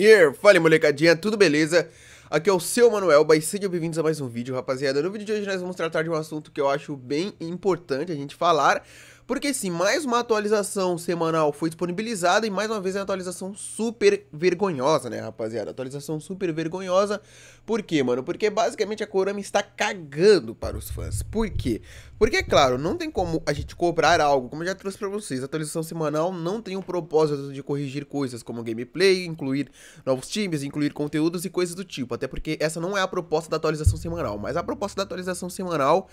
Yeah, fala molecadinha, tudo beleza? Aqui é o seu Manuel Bai, sejam bem-vindos a mais um vídeo, rapaziada. No vídeo de hoje nós vamos tratar de um assunto que eu acho bem importante a gente falar, porque sim, mais uma atualização semanal foi disponibilizada e mais uma vez é uma atualização super vergonhosa, né, rapaziada? Atualização super vergonhosa. Por quê, mano? Porque basicamente a Konami está cagando para os fãs. Por quê? Porque, é claro, não tem como a gente cobrar algo, como eu já trouxe para vocês, a atualização semanal não tem o propósito de corrigir coisas como gameplay, incluir novos times, incluir conteúdos e coisas do tipo. Até porque essa não é a proposta da atualização semanal, mas a proposta da atualização semanal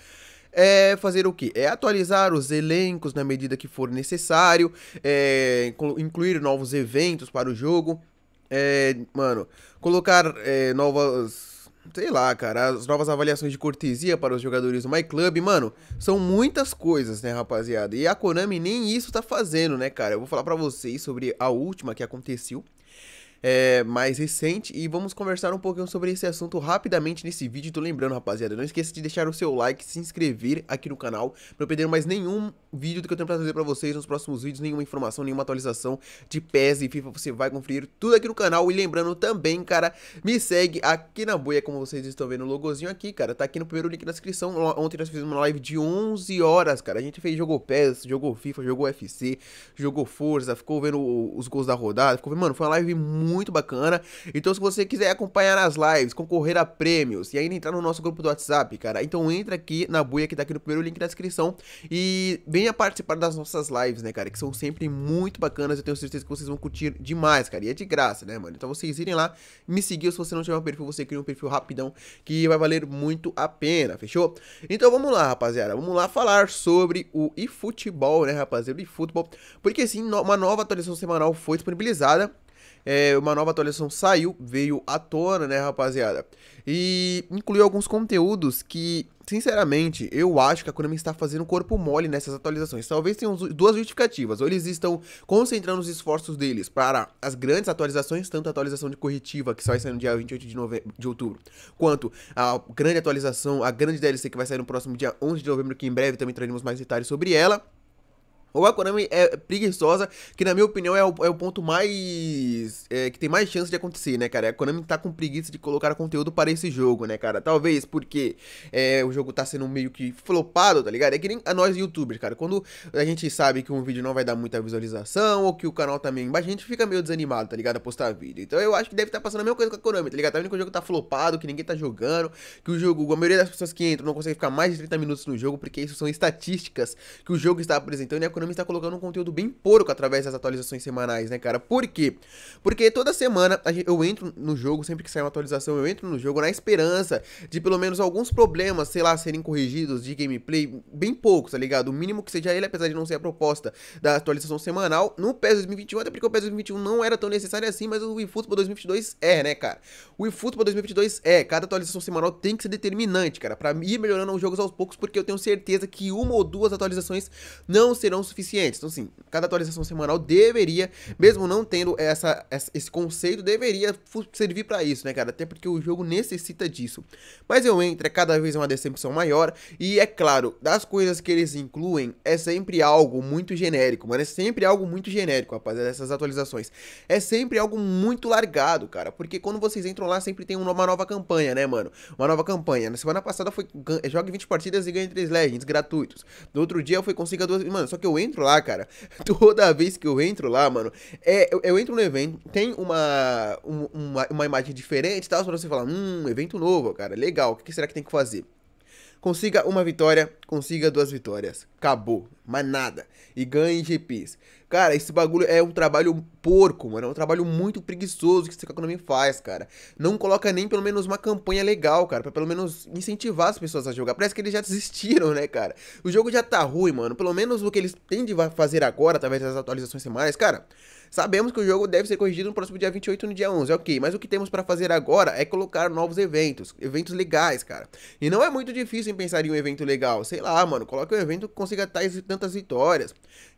é fazer o que? É atualizar os elencos na medida que for necessário, é incluir novos eventos para o jogo, é, mano, colocar é, novas sei lá, cara, as novas avaliações de cortesia para os jogadores do MyClub, mano, são muitas coisas, né, rapaziada? E a Konami nem isso tá fazendo, né, cara? Eu vou falar para vocês sobre a última que aconteceu é, mais recente e vamos conversar um pouquinho sobre esse assunto rapidamente nesse vídeo. Tô lembrando, rapaziada, não esqueça de deixar o seu like, se inscrever aqui no canal para não perder mais nenhum vídeo do que eu tenho para trazer para vocês nos próximos vídeos, nenhuma informação, nenhuma atualização de PES e FIFA, você vai conferir tudo aqui no canal. E lembrando também, cara, me segue aqui na boia, como vocês estão vendo o logozinho aqui, cara, tá aqui no primeiro link na descrição. Ontem nós fizemos uma live de 11 horas, cara, a gente fez, jogou PES, jogou FIFA, jogou UFC, jogou Forza, ficou vendo os gols da rodada, ficou vendo, mano, foi uma live muito muito bacana. Então, se você quiser acompanhar as lives, concorrer a prêmios e ainda entrar no nosso grupo do WhatsApp, cara, então entra aqui na buia que tá aqui no primeiro link da descrição e venha participar das nossas lives, né, cara, que são sempre muito bacanas. Eu tenho certeza que vocês vão curtir demais, cara. E é de graça, né, mano? Então, vocês irem lá, me seguir. Se você não tiver um perfil, você cria um perfil rapidão que vai valer muito a pena, fechou? Então, vamos lá, rapaziada. Vamos lá falar sobre o eFootball, né, rapaziada? O eFootball. Porque sim, uma nova atualização semanal foi disponibilizada é, uma nova atualização saiu, veio à tona, né, rapaziada? E incluiu alguns conteúdos que, sinceramente, eu acho que a Konami está fazendo corpo mole nessas atualizações. Talvez tenham duas justificativas. Ou eles estão concentrando os esforços deles para as grandes atualizações, tanto a atualização de corretiva, que só vai sair no dia 28 de, novembro de outubro, quanto a grande atualização, a grande DLC que vai sair no próximo dia 11 de novembro, que em breve também traremos mais detalhes sobre ela. Ou a Konami é preguiçosa, que na minha opinião é o, é o ponto mais. É, que tem mais chance de acontecer, né, cara? A Konami tá com preguiça de colocar conteúdo para esse jogo, né, cara? Talvez porque é, o jogo tá sendo meio que flopado, tá ligado? É que nem a nós youtubers, cara. Quando a gente sabe que um vídeo não vai dar muita visualização ou que o canal tá meio embaixo, a gente fica meio desanimado, tá ligado? A postar vídeo. Então eu acho que deve estar tá passando a mesma coisa com a Konami, tá ligado? Tá vendo que o jogo tá flopado, que ninguém tá jogando, que o jogo, a maioria das pessoas que entram não consegue ficar mais de 30 minutos no jogo, porque isso são estatísticas que o jogo está apresentando e a Konami está colocando um conteúdo bem porco através das atualizações semanais, né, cara? Por quê? Porque toda semana eu entro no jogo, sempre que sai uma atualização, eu entro no jogo na esperança de pelo menos alguns problemas, sei lá, serem corrigidos de gameplay, bem poucos, tá ligado? O mínimo que seja ele, apesar de não ser a proposta da atualização semanal, no PES 2021, até porque o PES 2021 não era tão necessário assim, mas o eFootball 2022 é, né, cara? O eFootball 2022 é, cada atualização semanal tem que ser determinante, cara, pra ir melhorando os jogos aos poucos, porque eu tenho certeza que uma ou duas atualizações não serão suficientes. Então, assim, cada atualização semanal deveria, mesmo não tendo essa, essa esse conceito, deveria servir para isso, né, cara? Até porque o jogo necessita disso. Mas eu entro, é cada vez uma decepção maior. E é claro, das coisas que eles incluem, é sempre algo muito genérico, mano. É sempre algo muito genérico, rapaziada, essas atualizações. É sempre algo muito largado, cara. Porque quando vocês entram lá, sempre tem uma nova campanha, né, mano? Uma nova campanha. Na semana passada foi jogue 20 partidas e ganhe 3 legends gratuitos. No outro dia foi consiga duas. Mano, só que eu eu entro lá, cara, toda vez que eu entro lá, mano, é, eu, eu entro no evento, tem uma, um, uma, uma, imagem diferente e tal, pra você falar, hum, evento novo, cara, legal, o que será que tem que fazer? Consiga uma vitória, consiga duas vitórias. Acabou mas nada. E ganha em GPs. Cara, esse bagulho é um trabalho porco, mano. É um trabalho muito preguiçoso que o economia faz, cara. Não coloca nem pelo menos uma campanha legal, cara. Pra pelo menos incentivar as pessoas a jogar. Parece que eles já desistiram, né, cara? O jogo já tá ruim, mano. Pelo menos o que eles têm de fazer agora, através das atualizações semanais, cara. Sabemos que o jogo deve ser corrigido no próximo dia 28 no dia 11, ok. Mas o que temos para fazer agora é colocar novos eventos, eventos legais, cara. E não é muito difícil em pensar em um evento legal. Sei lá, mano, coloca um evento que consiga estar tá tantas vitórias.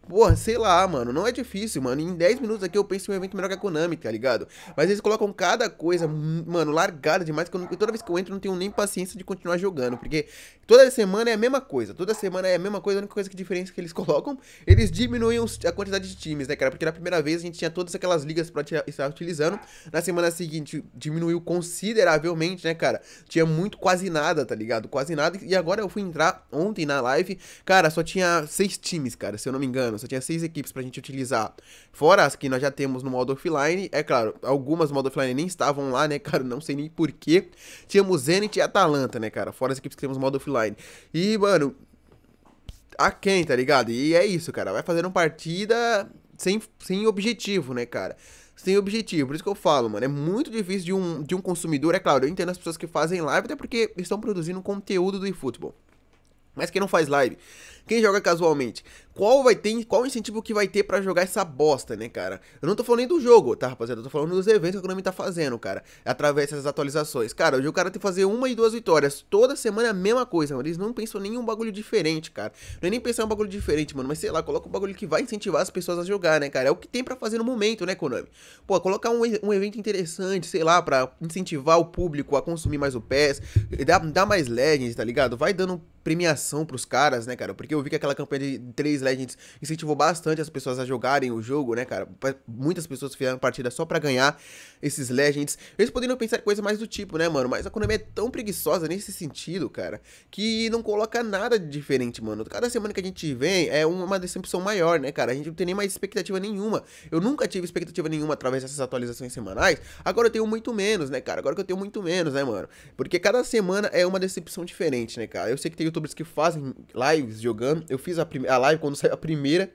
Porra, sei lá, mano, não é difícil, mano. Em 10 minutos aqui eu penso em um evento melhor que a Konami, tá ligado? Mas eles colocam cada coisa, mano, largada demais, que eu, toda vez que eu entro eu não tenho nem paciência de continuar jogando, porque toda semana é a mesma coisa, toda semana é a mesma coisa, a única coisa que diferença que eles colocam, eles diminuem a quantidade de times, né, cara? Porque na primeira vez a gente tinha todas aquelas ligas pra estar utilizando, na semana seguinte diminuiu consideravelmente, né, cara? Tinha muito, quase nada, tá ligado? Quase nada, e agora eu fui entrar ontem na live, cara, só tinha seis times, cara, se eu não me engano só tinha seis equipes pra gente utilizar. Fora as que nós já temos no modo offline. É claro, algumas modo offline nem estavam lá, né, cara? Não sei nem porquê. Tínhamos Zenit e Atalanta, né, cara? Fora as equipes que temos modo offline. E, mano. A quem, tá ligado? E é isso, cara. Vai fazendo partida sem, sem objetivo, né, cara? sem objetivo. Por isso que eu falo, mano. É muito difícil de um, de um consumidor. É claro, eu entendo as pessoas que fazem live, até porque estão produzindo conteúdo do eFootball. Mas quem não faz live quem joga casualmente? Qual vai ter, qual incentivo que vai ter para jogar essa bosta, né, cara? Eu não tô falando nem do jogo, tá, rapaziada? Eu tô falando dos eventos que a Konami tá fazendo, cara, através dessas atualizações. Cara, hoje o cara tem que fazer uma e duas vitórias, toda semana é a mesma coisa, mano. Eles não pensam nenhum bagulho diferente, cara. Não é nem pensar um bagulho diferente, mano, mas sei lá, coloca um bagulho que vai incentivar as pessoas a jogar, né, cara? É o que tem para fazer no momento, né, Konami? Pô, colocar um, um evento interessante, sei lá, para incentivar o público a consumir mais o PES, dar, dar mais legends, tá ligado? Vai dando premiação pros caras, né, cara? Porque eu vi que aquela campanha de 3 Legends incentivou bastante as pessoas a jogarem o jogo, né, cara? Muitas pessoas fizeram partida só para ganhar esses Legends. Eles poderiam pensar coisa mais do tipo, né, mano? Mas a Konami é tão preguiçosa nesse sentido, cara, que não coloca nada de diferente, mano. Cada semana que a gente vem é uma decepção maior, né, cara? A gente não tem nem mais expectativa nenhuma. Eu nunca tive expectativa nenhuma através dessas atualizações semanais. Agora eu tenho muito menos, né, cara? Agora que eu tenho muito menos, né, mano? Porque cada semana é uma decepção diferente, né, cara? Eu sei que tem youtubers que fazem lives jogando jogando. Eu fiz a, a live quando saiu a primeira.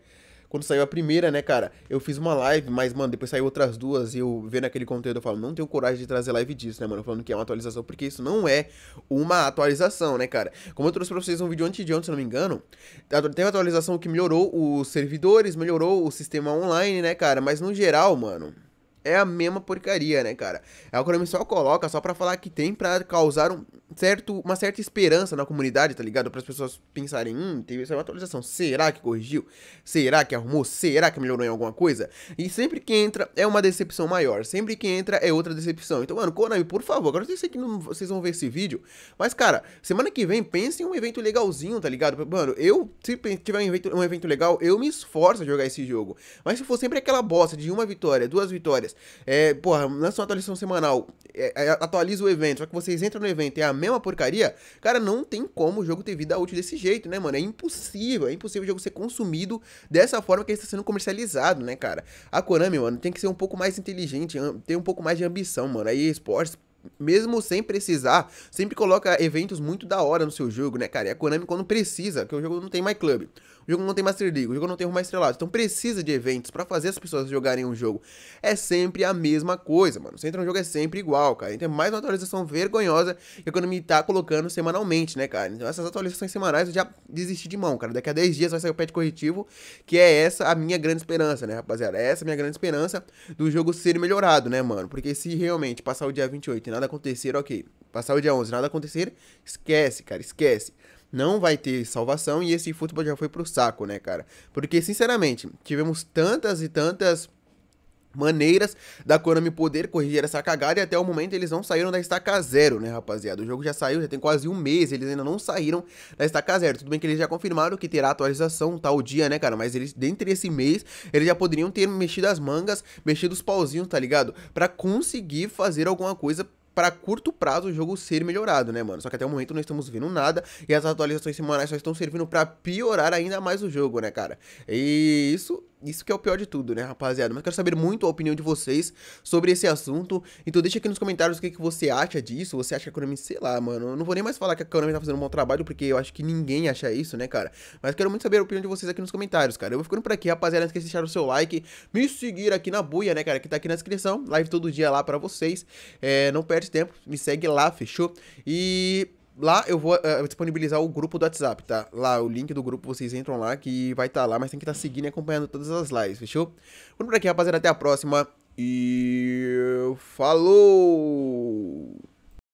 Quando saiu a primeira, né, cara? Eu fiz uma live, mas, mano, depois saiu outras duas e eu vendo aquele conteúdo, eu falo, não tenho coragem de trazer live disso, né, mano? Falando que é uma atualização, porque isso não é uma atualização, né, cara? Como eu trouxe pra vocês um vídeo antes de ontem, se não me engano, tem uma atualização que melhorou os servidores, melhorou o sistema online, né, cara? Mas no geral, mano é a mesma porcaria, né, cara? É o Konami só coloca só para falar que tem para causar um certo, uma certa esperança na comunidade, tá ligado? Para as pessoas pensarem, hum, teve essa atualização, será que corrigiu? Será que arrumou? Será que melhorou em alguma coisa? E sempre que entra é uma decepção maior, sempre que entra é outra decepção. Então, mano, Konami, por favor, agora eu sei que não, vocês vão ver esse vídeo, mas cara, semana que vem pense em um evento legalzinho, tá ligado? Mano, eu se tiver um evento, um evento legal, eu me esforço a jogar esse jogo. Mas se for sempre aquela bosta de uma vitória, duas vitórias, férias. É, porra, lança uma atualização semanal, é, é, atualiza o evento, só que vocês entram no evento e é a mesma porcaria, cara, não tem como o jogo ter vida útil desse jeito, né, mano? É impossível, é impossível o jogo ser consumido dessa forma que ele está sendo comercializado, né, cara? A Konami, mano, tem que ser um pouco mais inteligente, ter um pouco mais de ambição, mano. Aí esportes mesmo sem precisar, sempre coloca eventos muito da hora no seu jogo, né, cara? E a Konami, quando precisa, que o jogo não tem My Club, o jogo não tem Master League, o jogo não tem Rumo Estrelado, então precisa de eventos para fazer as pessoas jogarem um jogo. É sempre a mesma coisa, mano. Você entra no jogo é sempre igual, cara. Então é mais uma atualização vergonhosa que a Konami tá colocando semanalmente, né, cara? Então essas atualizações semanais eu já desisti de mão, cara. Daqui a 10 dias vai sair o patch corretivo, que é essa a minha grande esperança, né, rapaziada? É essa é a minha grande esperança do jogo ser melhorado, né, mano? Porque se realmente passar o dia 28 e nada acontecer, ok. Passar o dia 11, nada acontecer, esquece, cara, esquece. Não vai ter salvação e esse futebol já foi pro saco, né, cara? Porque, sinceramente, tivemos tantas e tantas maneiras da Konami poder corrigir essa cagada e até o momento eles não saíram da estaca zero, né, rapaziada? O jogo já saiu, já tem quase um mês, eles ainda não saíram da estaca zero. Tudo bem que eles já confirmaram que terá atualização tal dia, né, cara? Mas eles, dentre esse mês, eles já poderiam ter mexido as mangas, mexido os pauzinhos, tá ligado? Pra conseguir fazer alguma coisa para curto prazo o jogo ser melhorado, né, mano? Só que até o momento não estamos vendo nada e as atualizações semanais só estão servindo para piorar ainda mais o jogo, né, cara? E isso isso que é o pior de tudo, né, rapaziada? Mas quero saber muito a opinião de vocês sobre esse assunto. Então deixa aqui nos comentários o que, que você acha disso. Você acha que a Konami, sei lá, mano. Eu não vou nem mais falar que a Konami tá fazendo um bom trabalho, porque eu acho que ninguém acha isso, né, cara? Mas quero muito saber a opinião de vocês aqui nos comentários, cara. Eu vou ficando por aqui, rapaziada. Não esqueça de deixar o seu like, me seguir aqui na buia, né, cara, que tá aqui na descrição. Live todo dia lá pra vocês. É, não perde tempo, me segue lá, fechou? E... Lá eu vou uh, disponibilizar o grupo do WhatsApp, tá? Lá, o link do grupo, vocês entram lá que vai estar tá lá, mas tem que estar tá seguindo e acompanhando todas as lives, fechou? Vamos por aqui, rapaziada. Até a próxima. E. Falou!